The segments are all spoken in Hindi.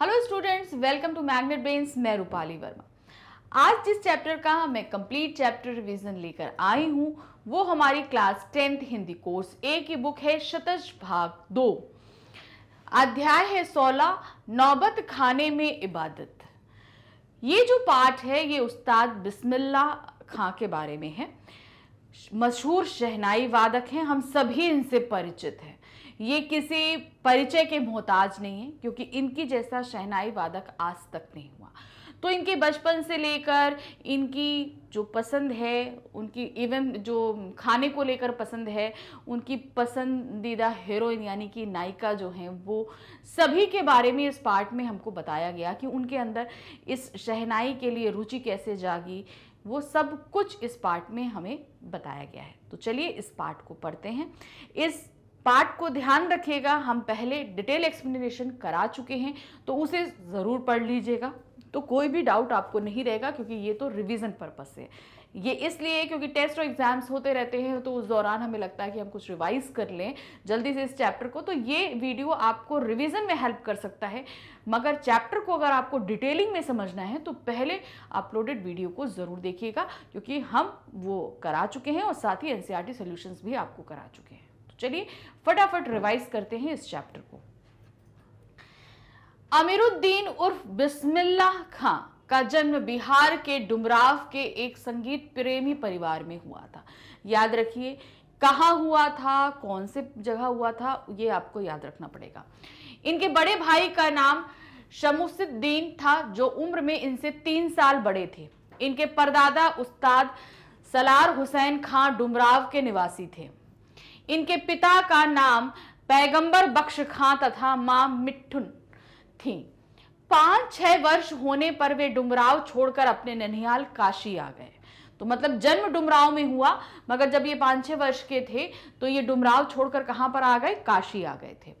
hello students welcome to Magnet Brains मैं रूपाली वर्मा आज जिस चैप्टर का मैं कंप्लीट चैप्टर रिवीजन लेकर आई हूँ वो हमारी class tenth Hindi course A की बुक है शतज भाग दो अध्याय है सोलह नौबत खाने में इबादत ये जो पाठ है ये उस्ताद बिस्मिल्ला खां के बारे में है मशहूर शहनाई वादक हैं हम सभी इनसे परिचित हैं ये किसी परिचय के मोहताज नहीं है क्योंकि इनकी जैसा शहनाई वादक आज तक नहीं हुआ तो इनके बचपन से लेकर इनकी जो पसंद है उनकी इवन जो खाने को लेकर पसंद है उनकी पसंदीदा हीरोइन यानी कि नायिका जो हैं वो सभी के बारे में इस पार्ट में हमको बताया गया कि उनके अंदर इस शहनाई के लिए रुचि कैसे जागी वो सब कुछ इस पार्ट में हमें बताया गया है तो चलिए इस पार्ट को पढ़ते हैं इस पार्ट को ध्यान रखिएगा हम पहले डिटेल एक्सप्लेनेशन करा चुके हैं तो उसे ज़रूर पढ़ लीजिएगा तो कोई भी डाउट आपको नहीं रहेगा क्योंकि ये तो रिवीजन पर्पज़ से ये इसलिए क्योंकि टेस्ट और एग्जाम्स होते रहते हैं तो उस दौरान हमें लगता है कि हम कुछ रिवाइज कर लें जल्दी से इस चैप्टर को तो ये वीडियो आपको रिवीजन में हेल्प कर सकता है मगर चैप्टर को अगर आपको डिटेलिंग में समझना है तो पहले अपलोडेड वीडियो को ज़रूर देखिएगा क्योंकि हम वो करा चुके हैं और साथ ही एन सी e भी आपको करा चुके हैं चलिए फटाफट रिवाइज करते हैं इस चैप्टर को अमीरुद्दीन उर्फ बिस्मिल्लाह खां का जन्म बिहार के डुमराव के एक संगीत प्रेमी परिवार में हुआ था याद रखिए कहाँ हुआ था कौन से जगह हुआ था ये आपको याद रखना पड़ेगा इनके बड़े भाई का नाम शमुसुद्दीन था जो उम्र में इनसे तीन साल बड़े थे इनके परदादा उस्ताद सलार हुसैन खां डुमराव के निवासी थे इनके पिता का नाम पैगंबर बख्श खां तथा मां मिठुन थी पांच छह वर्ष होने पर वे डुमराव छोड़कर अपने ननिहाल काशी आ गए तो मतलब जन्म डुमराव में हुआ मगर जब ये पांच छह वर्ष के थे तो ये डुमराव छोड़कर कहां पर आ गए काशी आ गए थे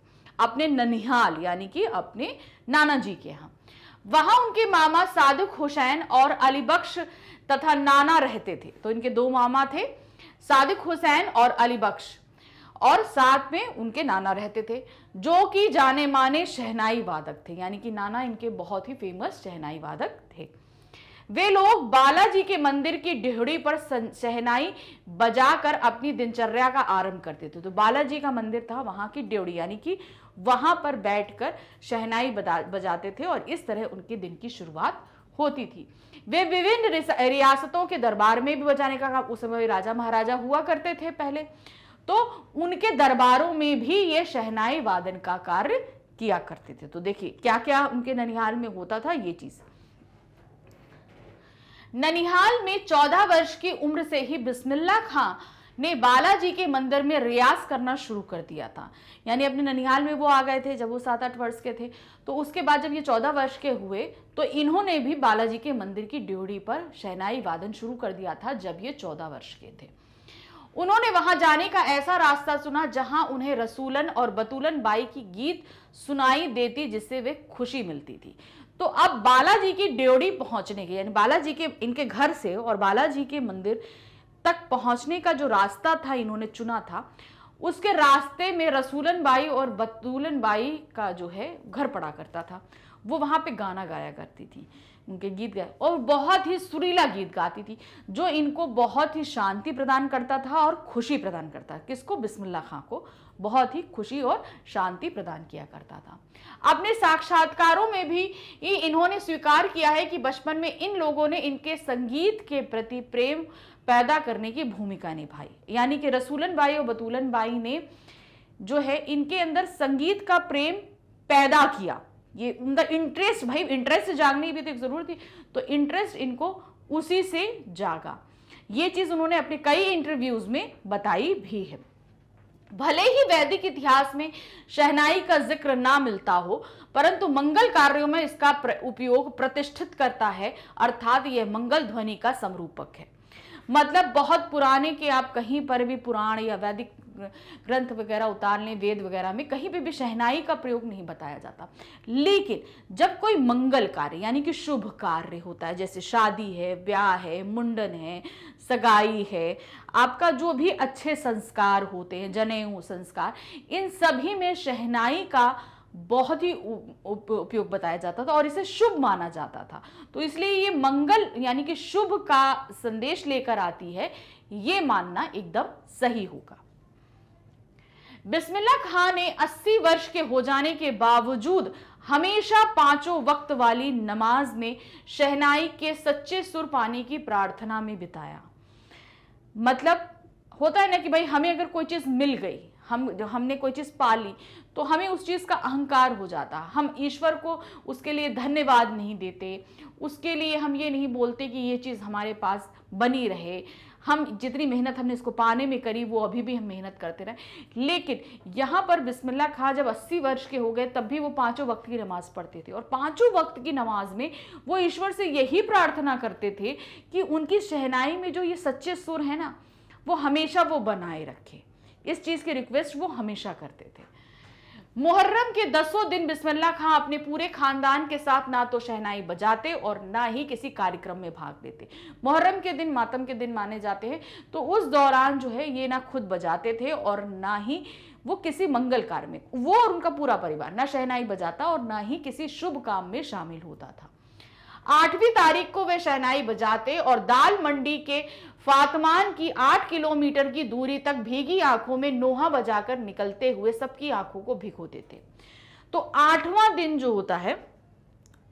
अपने ननिहाल यानी कि अपने नाना जी के यहां वहां उनके मामा सादुक हुसैन और अलीबख्श तथा नाना रहते थे तो इनके दो मामा थे सादुक हुसैन और अलीबख्श और साथ में उनके नाना रहते थे जो कि जाने माने शहनाई वादक थे यानी कि नाना इनके बहुत ही फेमस शहनाई वादक थे वे लोग बालाजी के मंदिर की डिहड़ी पर शहनाई बजाकर अपनी दिनचर्या का आरंभ करते थे तो बालाजी का मंदिर था वहां की डिहड़ी यानी कि वहां पर बैठकर शहनाई बजाते थे और इस तरह उनके दिन की शुरुआत होती थी वे विभिन्न रियासतों के दरबार में भी बजाने का काम उस समय राजा महाराजा हुआ करते थे पहले तो उनके दरबारों में भी ये शहनाई वादन का कार्य किया करते थे तो देखिए क्या क्या उनके ननिहाल में होता था ये चीज़ ननिहाल में चौदह वर्ष की उम्र से ही बिस्मिल्ला खां ने बालाजी के मंदिर में रियाज करना शुरू कर दिया था यानी अपने ननिहाल में वो आ गए थे जब वो सात आठ वर्ष के थे तो उसके बाद जब ये चौदह वर्ष के हुए तो इन्होंने भी बालाजी के मंदिर की ड्योढ़ी पर शहनाई वादन शुरू कर दिया था जब ये चौदह वर्ष के थे उन्होंने वहां जाने का ऐसा रास्ता सुना जहां उन्हें रसूलन और बतूलन बाई की गीत सुनाई देती जिससे वे खुशी मिलती थी तो अब बालाजी की ड्योड़ी पहुंचने के यानी बालाजी के इनके घर से और बालाजी के मंदिर तक पहुंचने का जो रास्ता था इन्होंने चुना था उसके रास्ते में रसूलन बाई और बतूलन बाई का जो है घर पड़ा करता था वो वहाँ पे गाना गाया करती थी उनके गीत गाए और बहुत ही सुरीला गीत गाती थी जो इनको बहुत ही शांति प्रदान करता था और खुशी प्रदान करता किसको बिस्मिल्ला खां को बहुत ही खुशी और शांति प्रदान किया करता था अपने साक्षात्कारों में भी इन्होंने स्वीकार किया है कि बचपन में इन लोगों ने इनके संगीत के प्रति प्रेम पैदा करने की भूमिका निभाई यानी कि रसूलन बाई और बतूलन बाई ने जो है इनके अंदर संगीत का प्रेम पैदा किया ये उनका इंटरेस्ट भाई इंटरेस्ट जागने की भी तो एक ज़रूरत थी तो इंटरेस्ट इनको उसी से जागा ये चीज़ उन्होंने अपने कई इंटरव्यूज़ में बताई भी है भले ही वैदिक इतिहास में शहनाई का जिक्र ना मिलता हो परंतु मंगल कार्यों में इसका प्र, उपयोग प्रतिष्ठित करता है अर्थात यह मंगल ध्वनि का समरूपक है मतलब बहुत पुराने के आप कहीं पर भी पुराण या वैदिक ग्रंथ वगैरह उतारने वेद वगैरह में कहीं पर भी शहनाई का प्रयोग नहीं बताया जाता लेकिन जब कोई मंगल कार्य यानी कि शुभ कार्य होता है जैसे शादी है ब्याह है मुंडन है सगाई है आपका जो भी अच्छे संस्कार होते हैं जनेऊ संस्कार इन सभी में शहनाई का बहुत ही उपयोग बताया जाता था और इसे शुभ माना जाता था तो इसलिए ये मंगल यानी कि शुभ का संदेश लेकर आती है ये मानना एकदम सही होगा बिस्मिल्ला खान ने 80 वर्ष के हो जाने के बावजूद हमेशा पांचों वक्त वाली नमाज में शहनाई के सच्चे सुर पाने की प्रार्थना में बिताया मतलब होता है ना कि भाई हमें अगर कोई चीज़ मिल गई हम हमने कोई चीज़ पा ली तो हमें उस चीज़ का अहंकार हो जाता हम ईश्वर को उसके लिए धन्यवाद नहीं देते उसके लिए हम ये नहीं बोलते कि ये चीज़ हमारे पास बनी रहे हम जितनी मेहनत हमने इसको पाने में करी वो अभी भी हम मेहनत करते रहे लेकिन यहाँ पर बिस्मिल्ला खां जब अस्सी वर्ष के हो गए तब भी वो पाँचों वक्त की नमाज़ पढ़ते थे और पाँचों वक्त की नमाज में वो ईश्वर से यही प्रार्थना करते थे कि उनकी शहनाई में जो ये सच्चे सुर हैं ना वो हमेशा वो बनाए रखे इस चीज़ की रिक्वेस्ट वो हमेशा करते थे मुहर्रम के दसों दिन बिस्मिल्ला खां अपने पूरे खानदान के साथ ना तो शहनाई बजाते और ना ही किसी कार्यक्रम में भाग लेते मुहर्रम के दिन मातम के दिन माने जाते हैं तो उस दौरान जो है ये ना खुद बजाते थे और ना ही वो किसी मंगल कार्य में वो और उनका पूरा परिवार ना शहनाई बजाता और ना ही किसी शुभ काम में शामिल होता था आठवीं तारीख को वे शहनाई बजाते और दाल मंडी के फातमान की आठ किलोमीटर की दूरी तक भीगी आंखों में नोहा बजाकर निकलते हुए सबकी आंखों को भिगो देते तो आठवां दिन जो होता है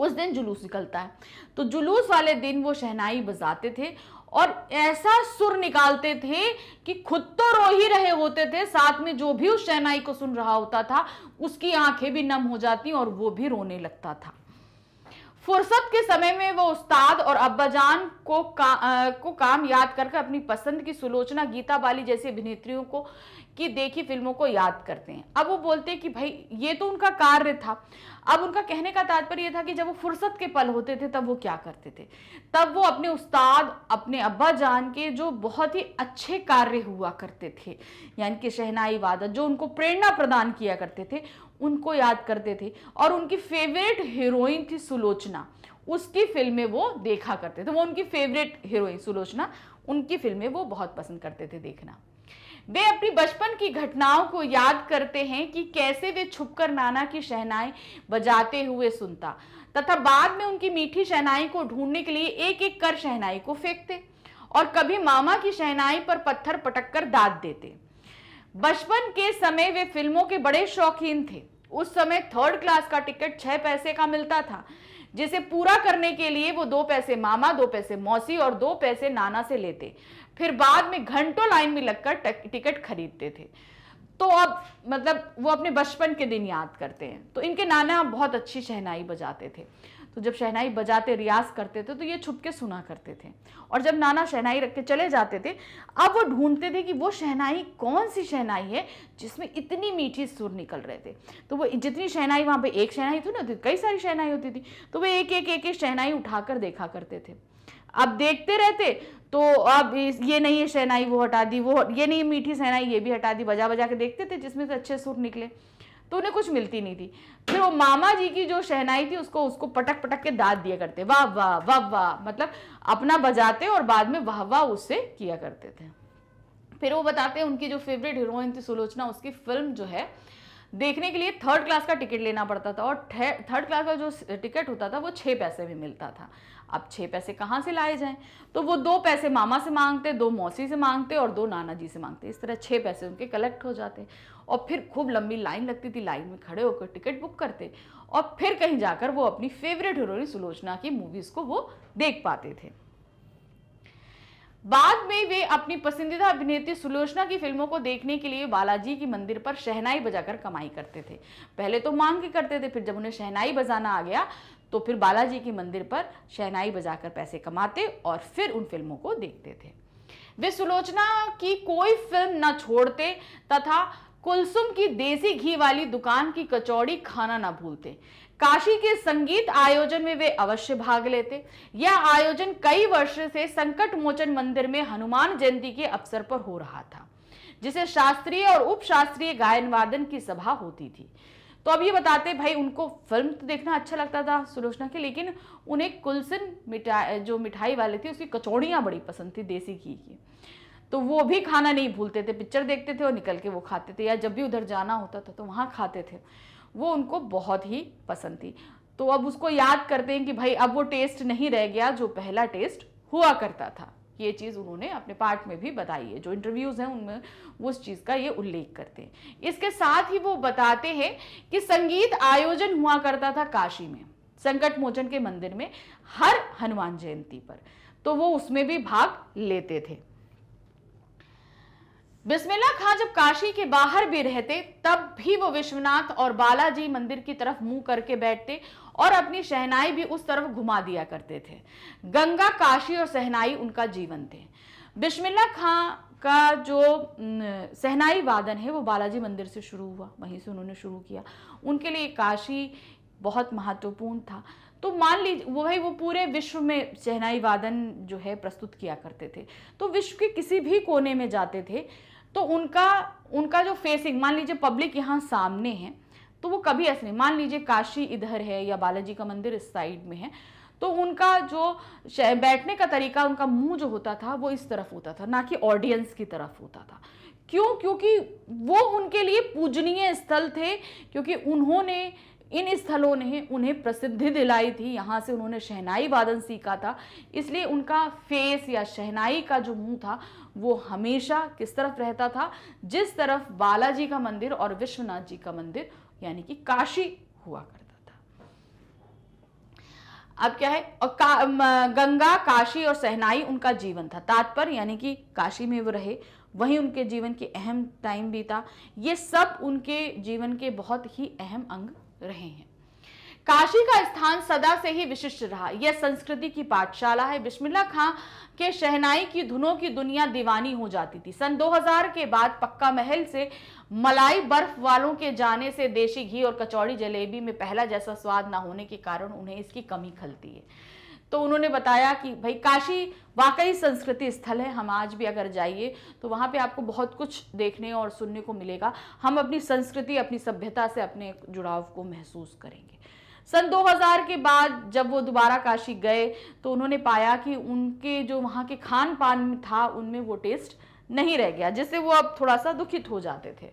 उस दिन जुलूस निकलता है तो जुलूस वाले दिन वो शहनाई बजाते थे और ऐसा सुर निकालते थे कि खुद तो रो ही रहे होते थे साथ में जो भी उस शहनाई को सुन रहा होता था उसकी आंखें भी नम हो जाती और वो भी रोने लगता था फुर्सत के समय में वो उस्ताद और अब्बाजान को का, आ, को काम याद कर अपनी पसंद की सुलोचना गीता बाली जैसी अभिनेत्रियों को की देखी फिल्मों को याद करते हैं अब वो बोलते हैं कि भाई ये तो उनका कार्य था अब उनका कहने का तात्पर्य यह था कि जब वो फुर्सत के पल होते थे तब वो क्या करते थे तब वो अपने उस्ताद अपने अब्बा जान के जो बहुत ही अच्छे कार्य हुआ करते थे यानी कि शहनाई वादत जो उनको प्रेरणा प्रदान किया करते थे उनको याद करते थे और उनकी फेवरेट हीरोइन थी सुलोचना उसकी फिल्में वो देखा करते थे तो वो उनकी फेवरेट हीरोइन सुलोचना उनकी फिल्में वो बहुत पसंद करते थे देखना वे अपनी बचपन की घटनाओं को याद करते हैं कि कैसे वे छुपकर नाना की शहनाई बजाते हुए सुनता तथा बाद में उनकी मीठी शहनाई को ढूंढने के लिए एक एक कर शहनाई को फेंकते और कभी मामा की शहनाई पर पत्थर पटक कर दाद देते बचपन के समय वे फिल्मों के बड़े शौकीन थे उस समय थर्ड क्लास का टिकट छह पैसे का मिलता था जिसे पूरा करने के लिए वो दो पैसे मामा दो पैसे मौसी और दो पैसे नाना से लेते फिर बाद में घंटों लाइन में लगकर टिकट खरीदते थे तो अब मतलब वो अपने बचपन के दिन याद करते हैं तो इनके नाना बहुत अच्छी शहनाई बजाते थे तो जब शहनाई बजाते रियाज करते थे तो ये छुप के सुना करते थे और जब नाना शहनाई रख के चले जाते थे अब वो ढूंढते थे कि वो शहनाई कौन सी शहनाई है जिसमें इतनी मीठी सुर निकल रहे थे तो वो जितनी शहनाई वहाँ पर एक शहनाई थी ना तो कई सारी शहनाई होती थी तो वे एक एक एक एक शहनाई उठाकर देखा करते थे अब देखते रहते तो अब ये नहीं है शहनाई वो हटा दी वो ये नहीं मीठी शहनाई ये भी हटा दी बजा बजा के देखते थे जिसमें से अच्छे सुर निकले तो उन्हें कुछ मिलती नहीं थी फिर वो मामा जी की जो शहनाई थी उसको उसको पटक पटक के दाद दिया करते वाह वाह वाह वाह मतलब अपना बजाते और बाद में वाह वाह उससे किया करते थे फिर वो बताते हैं उनकी जो फेवरेट हीरोइन थी सुलोचना उसकी फिल्म जो है देखने के लिए थर्ड क्लास का टिकट लेना पड़ता था और थर्ड क्लास का जो टिकट होता था वो छः पैसे में मिलता था अब छः पैसे कहाँ से लाए जाएं तो वो दो पैसे मामा से मांगते दो मौसी से मांगते और दो नाना जी से मांगते इस तरह छः पैसे उनके कलेक्ट हो जाते और फिर खूब लंबी लाइन लगती थी लाइन में खड़े होकर टिकट बुक करते और फिर कहीं जाकर वो अपनी फेवरेट हीरोइन सुलोचना की मूवीज़ को वो देख पाते थे बाद में वे अपनी पसंदीदा अभिनेत्री सुलोचना की फिल्मों को देखने के लिए बालाजी की मंदिर पर शहनाई बजाकर कमाई करते थे पहले तो मांग के करते थे फिर जब उन्हें शहनाई बजाना आ गया तो फिर बालाजी के मंदिर पर शहनाई बजाकर पैसे कमाते और फिर उन फिल्मों को देखते थे वे सुलोचना की कोई फिल्म न छोड़ते तथा कुलसुम की देसी घी वाली दुकान की कचौड़ी खाना ना भूलते काशी के संगीत आयोजन में वे अवश्य भाग लेते यह आयोजन कई वर्ष से संकट मोचन मंदिर में हनुमान जयंती के अवसर पर हो रहा था जिसे शास्त्रीय और उप शास्त्रीय गायन वादन की सभा होती थी तो अब ये बताते भाई उनको फिल्म तो देखना अच्छा लगता था सुलोचना के लेकिन उन्हें कुलसन मिठाई जो मिठाई वाले थे उसकी कचौड़ियाँ बड़ी पसंद थी देसी घी की तो वो भी खाना नहीं भूलते थे पिक्चर देखते थे और निकल के वो खाते थे या जब भी उधर जाना होता था तो वहाँ खाते थे वो उनको बहुत ही पसंद थी तो अब उसको याद करते हैं कि भाई अब वो टेस्ट नहीं रह गया जो पहला टेस्ट हुआ करता था ये चीज़ उन्होंने अपने पार्ट में भी बताई है जो इंटरव्यूज़ हैं उनमें वो उस चीज़ का ये उल्लेख करते हैं इसके साथ ही वो बताते हैं कि संगीत आयोजन हुआ करता था काशी में संकट मोचन के मंदिर में हर हनुमान जयंती पर तो वो उसमें भी भाग लेते थे बिस्मिल्ला खां जब काशी के बाहर भी रहते तब भी वो विश्वनाथ और बालाजी मंदिर की तरफ मुंह करके बैठते और अपनी शहनाई भी उस तरफ घुमा दिया करते थे गंगा काशी और सहनाई उनका जीवन थे बिस्मिल्ला खां का जो सहनाई वादन है वो बालाजी मंदिर से शुरू हुआ वहीं से उन्होंने शुरू किया उनके लिए काशी बहुत महत्वपूर्ण था तो मान लीजिए वो भाई वो पूरे विश्व में शहनाई वादन जो है प्रस्तुत किया करते थे तो विश्व के किसी भी कोने में जाते थे तो उनका उनका जो फेसिंग मान लीजिए पब्लिक यहाँ सामने है तो वो कभी ऐसे नहीं मान लीजिए काशी इधर है या बालाजी का मंदिर इस साइड में है तो उनका जो बैठने का तरीका उनका मुंह जो होता था वो इस तरफ होता था ना कि ऑडियंस की तरफ होता था क्यों क्योंकि वो उनके लिए पूजनीय स्थल थे क्योंकि उन्होंने इन स्थलों ने उन्हें प्रसिद्धि दिलाई थी यहाँ से उन्होंने शहनाई वादन सीखा था इसलिए उनका फेस या शहनाई का जो मुंह था वो हमेशा किस तरफ रहता था जिस तरफ बालाजी का मंदिर और विश्वनाथ जी का मंदिर यानी कि काशी हुआ करता अब क्या है और का, गंगा काशी और सहनाई उनका जीवन था तात्पर्य यानी कि काशी में वो रहे वहीं उनके जीवन के अहम टाइम भी था ये सब उनके जीवन के बहुत ही अहम अंग रहे हैं काशी का स्थान सदा से ही विशिष्ट रहा यह संस्कृति की पाठशाला है बिस्मिल्ला खां के शहनाई की धुनों की दुनिया दीवानी हो जाती थी सन 2000 के बाद पक्का महल से मलाई बर्फ वालों के जाने से देशी घी और कचौड़ी जलेबी में पहला जैसा स्वाद ना होने के कारण उन्हें इसकी कमी खलती है तो उन्होंने बताया कि भाई काशी वाकई संस्कृति स्थल है हम आज भी अगर जाइए तो वहाँ पे आपको बहुत कुछ देखने और सुनने को मिलेगा हम अपनी संस्कृति अपनी सभ्यता से अपने जुड़ाव को महसूस करेंगे सन 2000 के बाद जब वो दोबारा काशी गए तो उन्होंने पाया कि उनके जो वहाँ के खान पान था उनमें वो टेस्ट नहीं रह गया जिससे वो अब थोड़ा सा दुखित हो जाते थे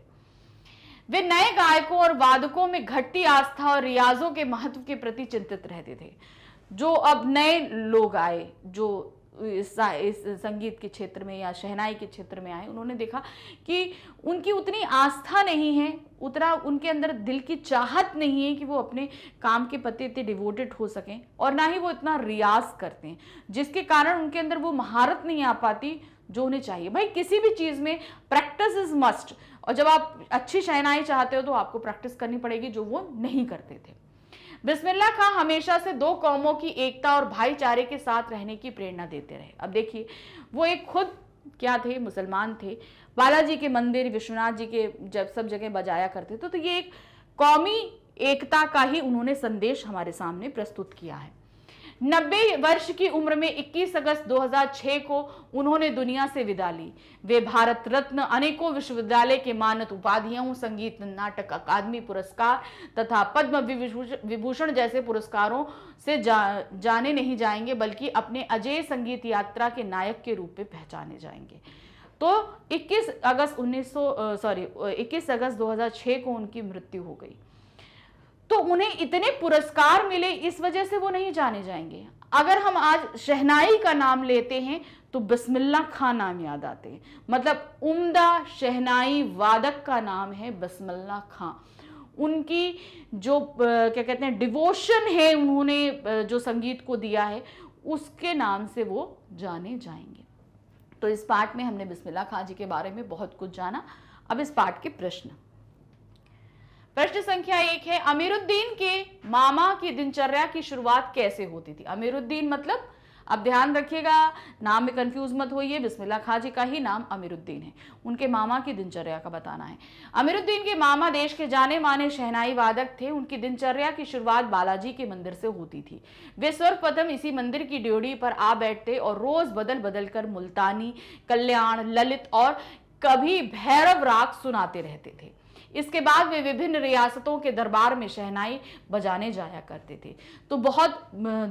वे नए गायकों और वादकों में घटती आस्था और रियाजों के महत्व के प्रति चिंतित रहते थे जो अब नए लोग आए जो इस, इस संगीत के क्षेत्र में या शहनाई के क्षेत्र में आए उन्होंने देखा कि उनकी उतनी आस्था नहीं है उतना उनके अंदर दिल की चाहत नहीं है कि वो अपने काम के प्रति इतने डिवोटेड हो सकें और ना ही वो इतना रियाज करते हैं जिसके कारण उनके अंदर वो महारत नहीं आ पाती जो उन्हें चाहिए भाई किसी भी चीज़ में प्रैक्टिस इज मस्ट और जब आप अच्छी शहनाई चाहते हो तो आपको प्रैक्टिस करनी पड़ेगी जो वो नहीं करते थे बिस्मिल्ला खां हमेशा से दो कौमों की एकता और भाईचारे के साथ रहने की प्रेरणा देते रहे अब देखिए वो एक खुद क्या थे मुसलमान थे बालाजी के मंदिर विश्वनाथ जी के जब सब जगह बजाया करते थे तो, तो ये एक कौमी एकता का ही उन्होंने संदेश हमारे सामने प्रस्तुत किया है नब्बे वर्ष की उम्र में 21 अगस्त 2006 को उन्होंने दुनिया से विदा ली वे भारत रत्न अनेकों विश्वविद्यालय के मानत उपाधियों संगीत नाटक अकादमी पुरस्कार तथा पद्म विभूषण जैसे पुरस्कारों से जा, जाने नहीं जाएंगे बल्कि अपने अजय संगीत यात्रा के नायक के रूप में पहचाने जाएंगे तो 21 अगस्त 1900 सॉरी 21 अगस्त 2006 को उनकी मृत्यु हो गई तो उन्हें इतने पुरस्कार मिले इस वजह से वो नहीं जाने जाएंगे अगर हम आज शहनाई का नाम लेते हैं तो बसमिल्ला खां नाम याद आते हैं मतलब उम्दा शहनाई वादक का नाम है बसमिल्ला खां उनकी जो क्या कहते हैं डिवोशन है उन्होंने जो संगीत को दिया है उसके नाम से वो जाने जाएंगे तो इस पाठ में हमने बिस्मिल्ला खां जी के बारे में बहुत कुछ जाना अब इस पाठ के प्रश्न प्रश्न संख्या एक है अमीरुद्दीन के मामा की दिनचर्या की शुरुआत कैसे होती थी अमीरुद्दीन मतलब अब ध्यान रखिएगा नाम में कंफ्यूज मत होइए बिस्मिल्ला जी का ही नाम अमीरुद्दीन है उनके मामा की दिनचर्या का बताना है अमीरुद्दीन के मामा देश के जाने माने शहनाई वादक थे उनकी दिनचर्या की शुरुआत बालाजी के मंदिर से होती थी वे सर्वप्रथम इसी मंदिर की ड्योड़ी पर आ बैठते और रोज बदल बदल कर मुल्तानी कल्याण ललित और कभी भैरव राग सुनाते रहते थे इसके बाद वे विभिन्न रियासतों के दरबार में शहनाई बजाने जाया करते थे तो बहुत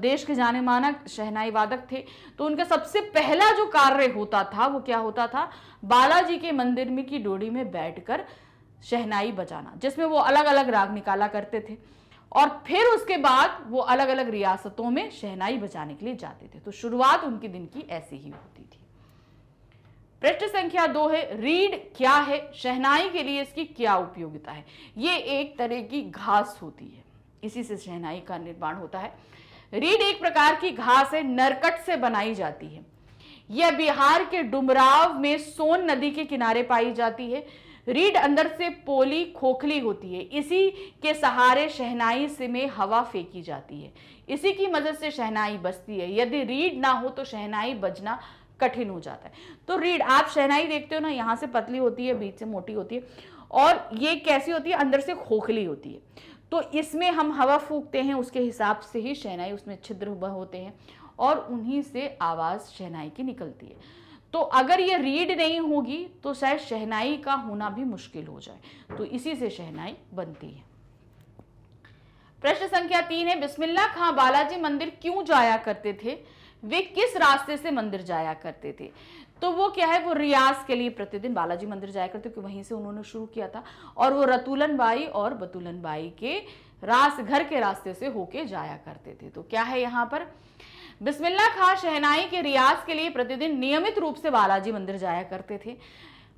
देश के जाने माना शहनाई वादक थे तो उनका सबसे पहला जो कार्य होता था वो क्या होता था बालाजी के मंदिर में की डोरी में बैठकर शहनाई बजाना जिसमें वो अलग अलग राग निकाला करते थे और फिर उसके बाद वो अलग अलग रियासतों में शहनाई बजाने के लिए जाते थे तो शुरुआत उनके दिन की ऐसी ही होती थी प्रश्न संख्या दो है रीढ़ क्या है शहनाई के लिए इसकी क्या उपयोगिता है ये एक तरह की घास होती है इसी से शहनाई का निर्माण होता है रीढ़ एक प्रकार की घास है नरकट से बनाई जाती है यह बिहार के डुमराव में सोन नदी के किनारे पाई जाती है रीढ़ अंदर से पोली खोखली होती है इसी के सहारे शहनाई से में हवा फेंकी जाती है इसी की मदद से शहनाई बजती है यदि रीढ़ ना हो तो शहनाई बजना कठिन हो जाता है तो रीढ़ आप शहनाई देखते हो ना यहाँ से पतली होती है बीच से मोटी होती है और ये कैसी होती है अंदर से खोखली होती है तो इसमें हम हवा फूकते हैं उसके हिसाब से ही शहनाई उसमें छिद्र होते हैं और उन्हीं से आवाज़ शहनाई की निकलती है तो अगर ये रीड नहीं होगी तो शायद शहनाई का होना भी मुश्किल हो जाए तो इसी से शहनाई बनती है प्रश्न संख्या तीन है बिस्मिल्ला खां बालाजी मंदिर क्यों जाया करते थे वे किस रास्ते से मंदिर जाया करते थे तो वो क्या है वो रियाज के लिए प्रतिदिन बालाजी मंदिर जाया करते क्योंकि वहीं से उन्होंने शुरू किया था और वो रतुलन बाई और बतुलन बाई के रास घर के रास्ते से होके जाया करते थे तो क्या है यहाँ पर बिस्मिल्ला खां शहनाई के रियाज के लिए प्रतिदिन नियमित रूप से बालाजी मंदिर जाया करते थे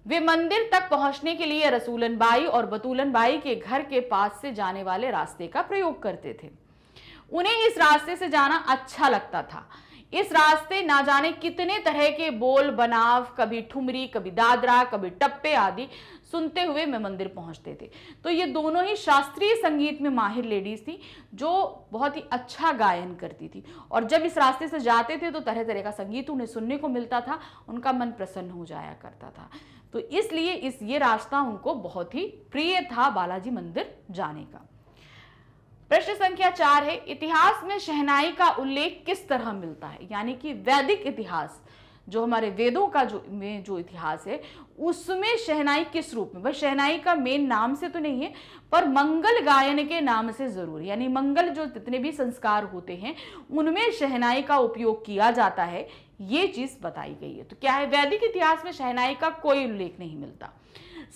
वे मंदिर तक पहुंचने के लिए रसूलन बाई और बतूलन बाई के घर के पास से जाने वाले रास्ते का प्रयोग करते थे उन्हें इस रास्ते से जाना अच्छा लगता था इस रास्ते ना जाने कितने तरह के बोल बनाव कभी ठुमरी कभी दादरा कभी टप्पे आदि सुनते हुए मैं मंदिर पहुंचते थे तो ये दोनों ही शास्त्रीय संगीत में माहिर लेडीज थी जो बहुत ही अच्छा गायन करती थी और जब इस रास्ते से जाते थे तो तरह तरह का संगीत उन्हें सुनने को मिलता था उनका मन प्रसन्न हो जाया करता था तो इसलिए इस ये रास्ता उनको बहुत ही प्रिय था बालाजी मंदिर जाने का प्रश्न संख्या चार है इतिहास में शहनाई का उल्लेख किस तरह मिलता है यानी कि वैदिक इतिहास जो हमारे वेदों का जो में जो इतिहास है उसमें शहनाई किस रूप में बस शहनाई का मेन नाम से तो नहीं है पर मंगल गायन के नाम से ज़रूर यानी मंगल जो जितने भी संस्कार होते हैं उनमें शहनाई का उपयोग किया जाता है ये चीज़ बताई गई है तो क्या है वैदिक इतिहास में शहनाई का कोई उल्लेख नहीं मिलता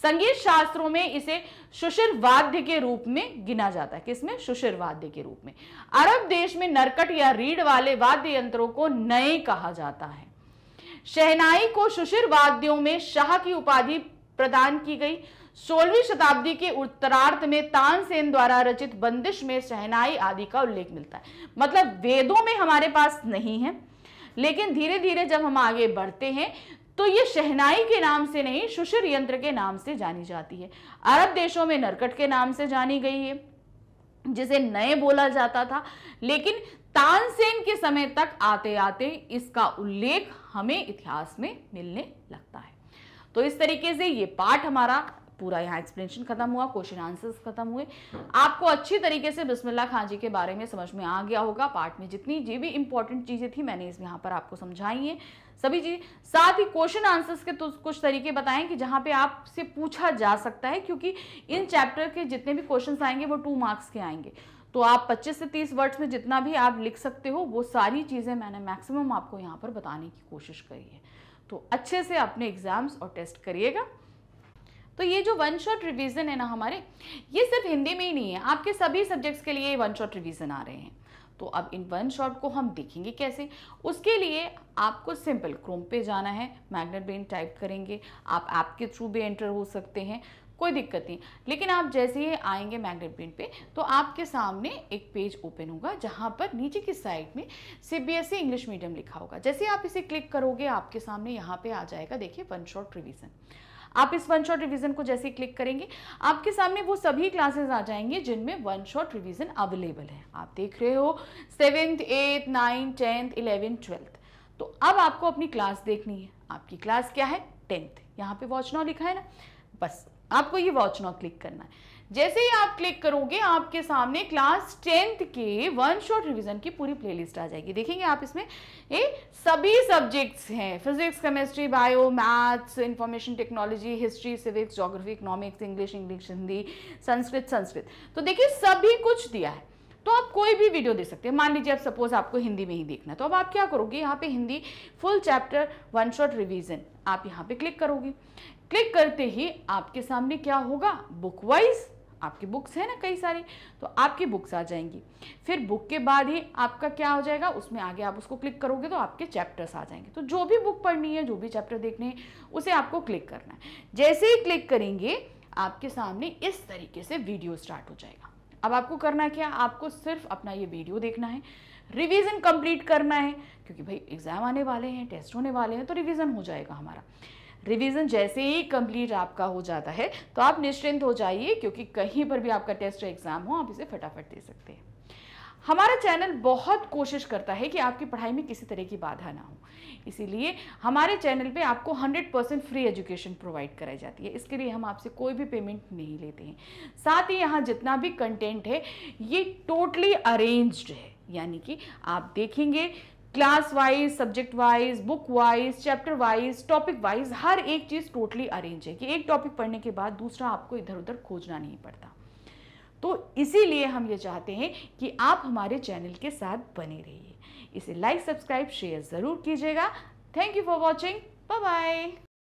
संगीत शास्त्रों में इसे शुशिर वाद्य के रूप में गिना जाता है किसमें शुशिर वाद्य के रूप में अरब देश में नरकट या रीढ़ वाले वाद्य यंत्रों को नए कहा जाता है शहनाई को शुशिर वाद्यों में शाह की उपाधि प्रदान की गई सोलहवीं शताब्दी के उत्तरार्थ में तानसेन द्वारा रचित बंदिश में शहनाई आदि का उल्लेख मिलता है मतलब वेदों में हमारे पास नहीं है लेकिन धीरे धीरे जब हम आगे बढ़ते हैं तो ये शहनाई के नाम से नहीं शुशिर यंत्र के नाम से जानी जाती है अरब देशों में नरकट के नाम से जानी गई है जिसे नए बोला जाता था लेकिन तानसेन के समय तक आते आते इसका उल्लेख हमें इतिहास में मिलने लगता है तो इस तरीके से ये पाठ हमारा पूरा यहाँ एक्सप्लेनेशन खत्म हुआ क्वेश्चन आंसर्स खत्म हुए आपको अच्छी तरीके से बिस्मिल्लाह खान जी के बारे में समझ में आ गया होगा पार्ट में जितनी जो भी इंपॉर्टेंट चीज़ें थी मैंने इस यहाँ पर आपको समझाई हैं सभी चीज साथ ही क्वेश्चन आंसर्स के तो कुछ तरीके बताएं कि जहां पे आपसे पूछा जा सकता है क्योंकि इन चैप्टर के जितने भी क्वेश्चन आएंगे वो टू मार्क्स के आएंगे तो आप 25 से 30 वर्ड्स में जितना भी आप लिख सकते हो वो सारी चीज़ें मैंने मैक्सिमम आपको यहाँ पर बताने की कोशिश करी है तो अच्छे से अपने एग्ज़ाम्स और टेस्ट करिएगा तो ये जो वन शॉट रिविजन है ना हमारे ये सिर्फ हिंदी में ही नहीं है आपके सभी सब्जेक्ट्स के लिए वन शॉट रिविजन आ रहे हैं तो अब इन वन शॉट को हम देखेंगे कैसे उसके लिए आपको सिंपल क्रोम पे जाना है मैग्नेट ब्रेन टाइप करेंगे आप ऐप के थ्रू भी एंटर हो सकते हैं कोई दिक्कत नहीं लेकिन आप जैसे ही आएंगे मैग्नेट प्रिंट पे तो आपके सामने एक पेज ओपन होगा जहाँ पर नीचे की साइड में C B S E English medium लिखा होगा जैसे आप इसे क्लिक करोगे आपके सामने यहाँ पर आ जाएगा देखिए वन शॉट रिविज़न आप इस वन शॉट रिविजन को जैसे क्लिक करेंगे आपके सामने वो सभी क्लासेस आ जाएंगे जिनमें वन शॉट रिविजन अवेलेबल है आप देख रहे हो seventh eighth ninth tenth eleventh twelfth तो अब आपको अपनी क्लास देखनी है आपकी क्लास क्या है टेंथ यहाँ पे वॉच नाउ लिखा है ना बस आपको ये वॉच नाउ क्लिक करना है जैसे ही आप क्लिक करोगे आपके सामने क्लास टेंथ के वन शॉट रिविजन की पूरी प्लेलिस्ट आ जाएगी देखेंगे आप इसमें ये सभी सब्जेक्ट्स हैं physics chemistry bio maths information technology history civics geography economics English English Hindi Sanskrit Sanskrit तो देखिए सभी कुछ दिया है तो आप कोई भी वीडियो दे सकते हैं मान लीजिए आप सपोज आपको हिंदी में ही देखना तो अब आप क्या करोगे यहाँ पे Hindi full chapter one shot revision आप यहाँ पे क्लिक करोगे क्लिक करते ही आपके सामने क्या होगा बुक वाइज आपकी बुक्स है ना कई सारी तो आपकी बुक्स आ जाएंगी फिर बुक के बाद ही आपका क्या हो जाएगा उसमें आगे आप उसको क्लिक करोगे तो आपके चैप्टर्स आ जाएंगे तो जो भी बुक पढ़नी है जो भी चैप्टर देखने हैं उसे आपको क्लिक करना है जैसे ही क्लिक करेंगे आपके सामने इस तरीके से वीडियो स्टार्ट हो जाएगा अब आपको करना क्या आपको सिर्फ अपना ये वीडियो देखना है रिवीजन कंप्लीट करना है क्योंकि भाई एग्ज़ाम आने वाले हैं टेस्ट होने वाले हैं तो रिवीजन हो जाएगा हमारा रिवीजन जैसे ही कंप्लीट आपका हो जाता है तो आप निश्चिंत हो जाइए क्योंकि कहीं पर भी आपका टेस्ट या एग्ज़ाम हो आप इसे फटाफट दे सकते हैं हमारा चैनल बहुत कोशिश करता है कि आपकी पढ़ाई में किसी तरह की बाधा ना हो इसीलिए हमारे चैनल पे आपको 100 परसेंट फ्री एजुकेशन प्रोवाइड कराई जाती है इसके लिए हम आपसे कोई भी पेमेंट नहीं लेते हैं साथ ही यहाँ जितना भी कंटेंट है ये टोटली अरेंज्ड है यानी कि आप देखेंगे class wise subject wise book wise chapter wise topic wise हर एक चीज़ टोटली अरेंज है कि एक टॉपिक पढ़ने के बाद दूसरा आपको इधर उधर खोजना नहीं पड़ता तो इसीलिए हम ये चाहते हैं कि आप हमारे चैनल के साथ बने रहिए इसे लाइक सब्सक्राइब शेयर ज़रूर कीजिएगा thank you for watching bye bye